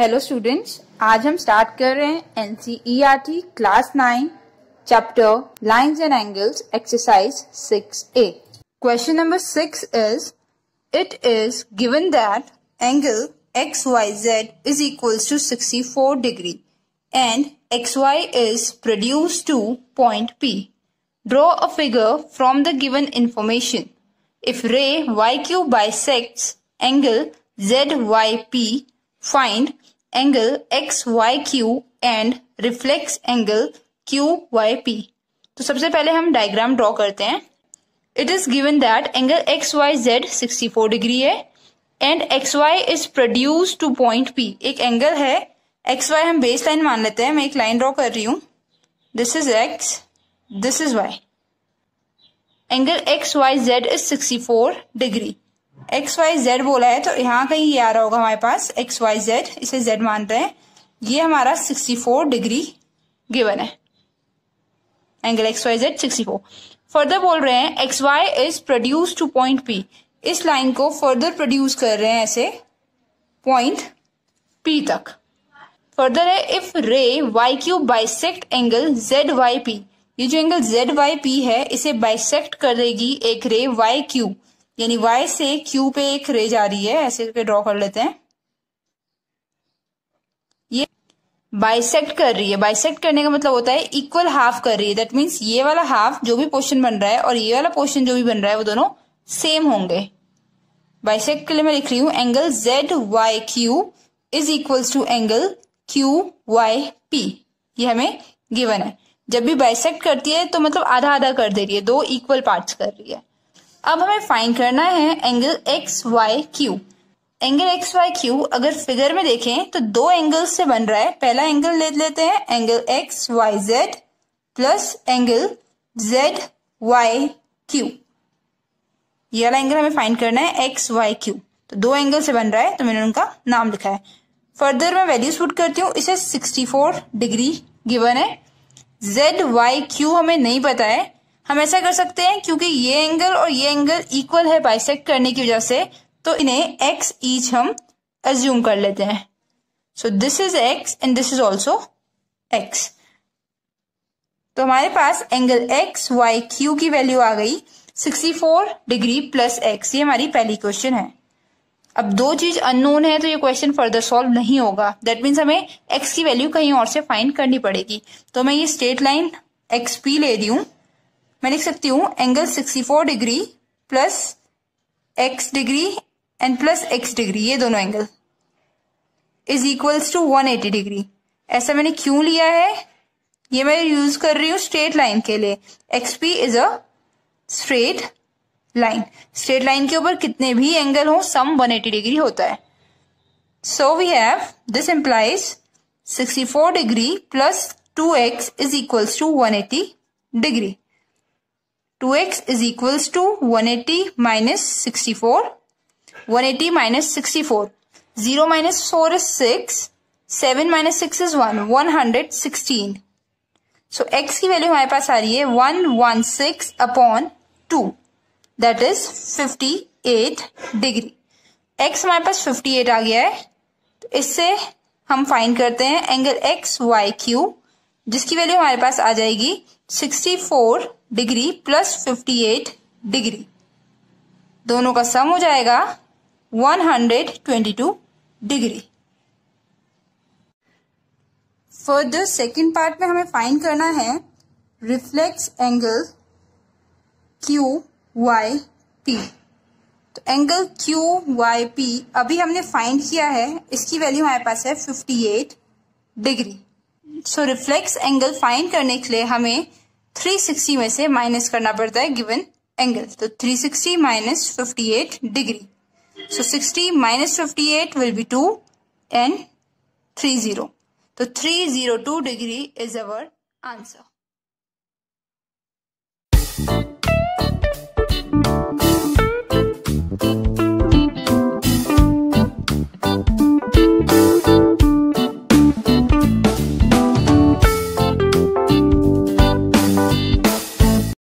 hello students आज हम start कर रहे हैं NCERT class nine chapter lines and angles exercise six A question number six is it is given that angle X Y Z is equals to sixty four degree and X Y is produce to point P draw a figure from the given information if ray Y Q bisects angle Z Y P find angle X Y Q and reflex angle Q Y P तो सबसे पहले हम diagram draw करते हैं it is given that angle X Y Z sixty four degree है and X Y is produce to point P एक angle है X Y हम बेस लाइन मान लेते हैं मैं एक लाइन ड्रॉ कर रही हूँ this is X this is Y angle X Y Z is sixty four degree X Y Z बोला है तो यहाँ कहीं ये आ रहा होगा हमारे पास एक्स वाई जेड इसे जेड मानते हैं ये हमारा सिक्सटी फोर डिग्री गिवन है angle X Y Z sixty four further बोल रहे हैं X Y is produce to point P इस लाइन को फर्दर प्रोड्यूस कर रहे हैं ऐसे पॉइंट पी तक फर्दर है if ray Y Q bisect angle Z Y P ये जो एंगल जेड वाई पी है इसे बाइसेक्ट कर देगी एक रे वाई क्यू यानी y से q पे एक रे जा रही है ऐसे करके ड्रॉ कर लेते हैं ये बाइसेक्ट कर रही है बाइसेक्ट करने का मतलब होता है इक्वल हाफ कर रही है दैट मीन्स ये वाला हाफ जो भी पोर्शन बन रहा है और ये वाला पोर्शन जो भी बन रहा है वो दोनों सेम होंगे बाइसेक्ट के लिए मैं लिख रही हूं angle Z Y Q is equals to angle Q Y P ये हमें गिवन है जब भी बाइसेक्ट करती है तो मतलब आधा आधा कर दे रही है दो इक्वल पार्ट्स कर रही है अब हमें फाइंड करना है angle X Y Q angle X Y Q अगर फिगर में देखें तो दो एंगल से बन रहा है पहला एंगल ले लेते हैं angle X Y Z plus angle Z Y Q ये वाला एंगल हमें फाइंड करना है एक्स वाई क्यू तो दो एंगल से बन रहा है तो मैंने उनका नाम लिखा है फर्दर मैं वैल्यूज पुट करती हूँ इसे फोर डिग्री गिवन है जेड वाई क्यू हमें नहीं पता है हम ऐसा कर सकते हैं क्योंकि ये एंगल और ये एंगल इक्वल है बाइसेक्ट करने की वजह से तो इन्हें एक्स ईच हम एज्यूम कर लेते हैं so this is X and this is also X तो हमारे पास एंगल एक्स वाई क्यू की वैल्यू आ गई 64 डिग्री प्लस एक्स ये हमारी पहली क्वेश्चन है अब दो चीज अननोन है तो ये क्वेश्चन फर्दर सॉल्व नहीं होगा दैट मीन्स हमें एक्स की वैल्यू कहीं और से फाइंड करनी पड़ेगी तो मैं ये स्ट्रेट लाइन एक्स पी ले रही हूं मैं लिख सकती हूँ angle 64 degree plus X degree and plus X degree ये दोनों angle is equals to 180 degree ऐसा मैंने क्यों लिया है ये मैं यूज कर रही हूँ स्ट्रेट लाइन के लिए P is a straight line straight line के ऊपर कितने भी एंगल हो सम 180 डिग्री होता है so we have this implies 64 degree plus 2x is equals to one degree two X is equals to one eighty minus sixty four one eighty minus sixty four zero minus four is six seven minus six is one one hundred sixteen so X की value हमारे पास आ रही है one one six upon two that is fifty eight degree X हमारे पास fifty eight आ गया है तो इससे हम फाइन करते हैं एंगल एक्स वाई क्यू जिसकी वैल्यू हमारे पास आ जाएगी 64 डिग्री प्लस 58 डिग्री दोनों का सम हो जाएगा 122 डिग्री फर्दर सेकेंड पार्ट में हमें फाइंड करना है reflex angle Q Y P तो एंगल क्यू वाई पी अभी हमने फाइंड किया है इसकी वैल्यू हमारे पास है 58 degree so reflex angle find करने के लिए हमें 360 में से माइनस करना पड़ता है गिवन एंगल तो 360 sixty minus fifty eight degree so sixty minus fifty eight will be two and three zero तो three zero two degree is our answer